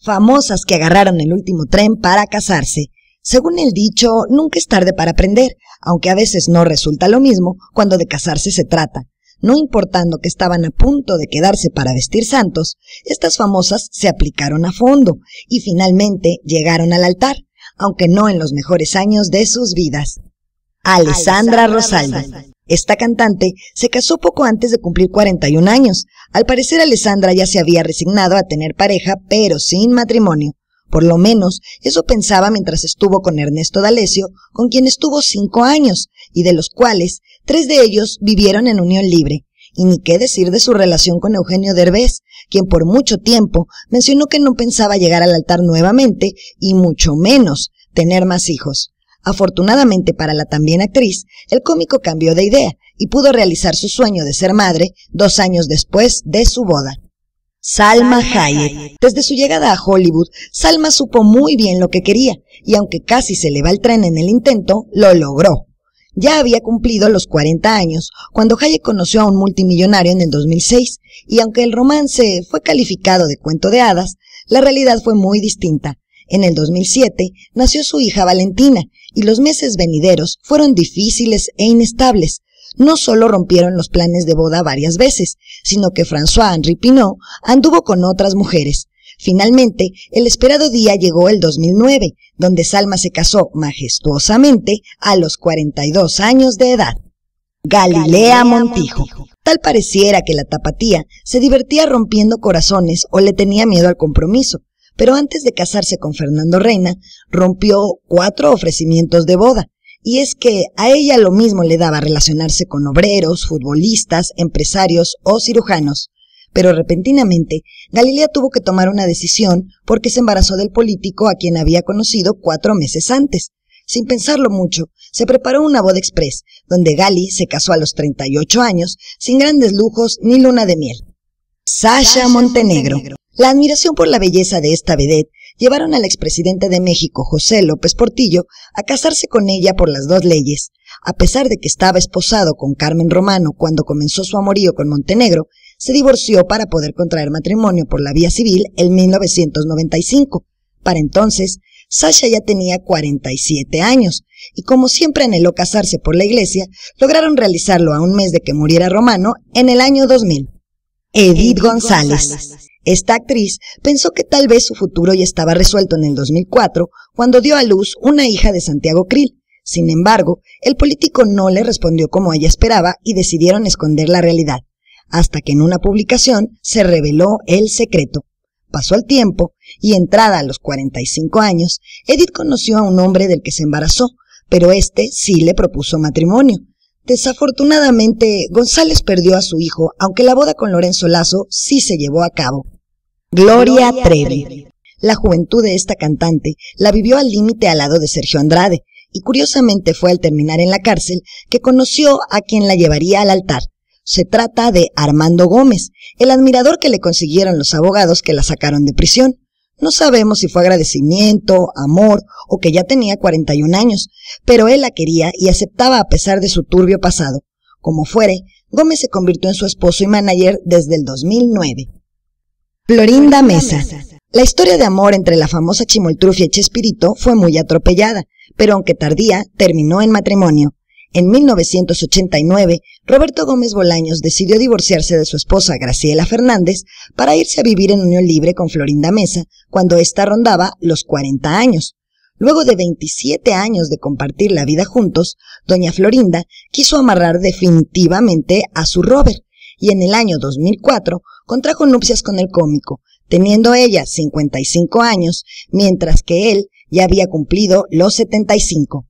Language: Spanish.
famosas que agarraron el último tren para casarse. Según el dicho, nunca es tarde para aprender, aunque a veces no resulta lo mismo cuando de casarse se trata. No importando que estaban a punto de quedarse para vestir santos, estas famosas se aplicaron a fondo y finalmente llegaron al altar, aunque no en los mejores años de sus vidas. Alessandra Rosalba esta cantante se casó poco antes de cumplir 41 años. Al parecer Alessandra ya se había resignado a tener pareja, pero sin matrimonio. Por lo menos, eso pensaba mientras estuvo con Ernesto D'Alessio, con quien estuvo cinco años, y de los cuales tres de ellos vivieron en unión libre. Y ni qué decir de su relación con Eugenio Derbez, quien por mucho tiempo mencionó que no pensaba llegar al altar nuevamente y mucho menos tener más hijos. Afortunadamente para la también actriz, el cómico cambió de idea y pudo realizar su sueño de ser madre dos años después de su boda. Salma Hayek. Desde su llegada a Hollywood, Salma supo muy bien lo que quería, y aunque casi se le va el tren en el intento, lo logró. Ya había cumplido los 40 años cuando Hayek conoció a un multimillonario en el 2006, y aunque el romance fue calificado de cuento de hadas, la realidad fue muy distinta, en el 2007 nació su hija Valentina y los meses venideros fueron difíciles e inestables. No solo rompieron los planes de boda varias veces, sino que François Henri Pinot anduvo con otras mujeres. Finalmente, el esperado día llegó el 2009, donde Salma se casó majestuosamente a los 42 años de edad. Galilea Montijo. Tal pareciera que la tapatía se divertía rompiendo corazones o le tenía miedo al compromiso pero antes de casarse con Fernando Reina, rompió cuatro ofrecimientos de boda. Y es que a ella lo mismo le daba relacionarse con obreros, futbolistas, empresarios o cirujanos. Pero repentinamente, Galilea tuvo que tomar una decisión porque se embarazó del político a quien había conocido cuatro meses antes. Sin pensarlo mucho, se preparó una boda express, donde Gali se casó a los 38 años, sin grandes lujos ni luna de miel. Sasha Montenegro. La admiración por la belleza de esta vedette llevaron al expresidente de México, José López Portillo, a casarse con ella por las dos leyes. A pesar de que estaba esposado con Carmen Romano cuando comenzó su amorío con Montenegro, se divorció para poder contraer matrimonio por la vía civil en 1995. Para entonces, Sasha ya tenía 47 años, y como siempre anheló casarse por la iglesia, lograron realizarlo a un mes de que muriera Romano en el año 2000. Edith González. Esta actriz pensó que tal vez su futuro ya estaba resuelto en el 2004, cuando dio a luz una hija de Santiago Krill. Sin embargo, el político no le respondió como ella esperaba y decidieron esconder la realidad, hasta que en una publicación se reveló el secreto. Pasó el tiempo y entrada a los 45 años, Edith conoció a un hombre del que se embarazó, pero este sí le propuso matrimonio, Desafortunadamente, González perdió a su hijo, aunque la boda con Lorenzo Lazo sí se llevó a cabo. Gloria, Trevi. La juventud de esta cantante la vivió al límite al lado de Sergio Andrade, y curiosamente fue al terminar en la cárcel que conoció a quien la llevaría al altar. Se trata de Armando Gómez, el admirador que le consiguieron los abogados que la sacaron de prisión. No sabemos si fue agradecimiento, amor o que ya tenía 41 años, pero él la quería y aceptaba a pesar de su turbio pasado. Como fuere, Gómez se convirtió en su esposo y manager desde el 2009. Florinda Mesa. La historia de amor entre la famosa Chimoltrufia y Chespirito fue muy atropellada, pero aunque tardía, terminó en matrimonio. En 1989, Roberto Gómez Bolaños decidió divorciarse de su esposa Graciela Fernández para irse a vivir en unión libre con Florinda Mesa cuando ésta rondaba los 40 años. Luego de 27 años de compartir la vida juntos, doña Florinda quiso amarrar definitivamente a su Robert y en el año 2004 contrajo nupcias con el cómico, teniendo ella 55 años, mientras que él ya había cumplido los 75.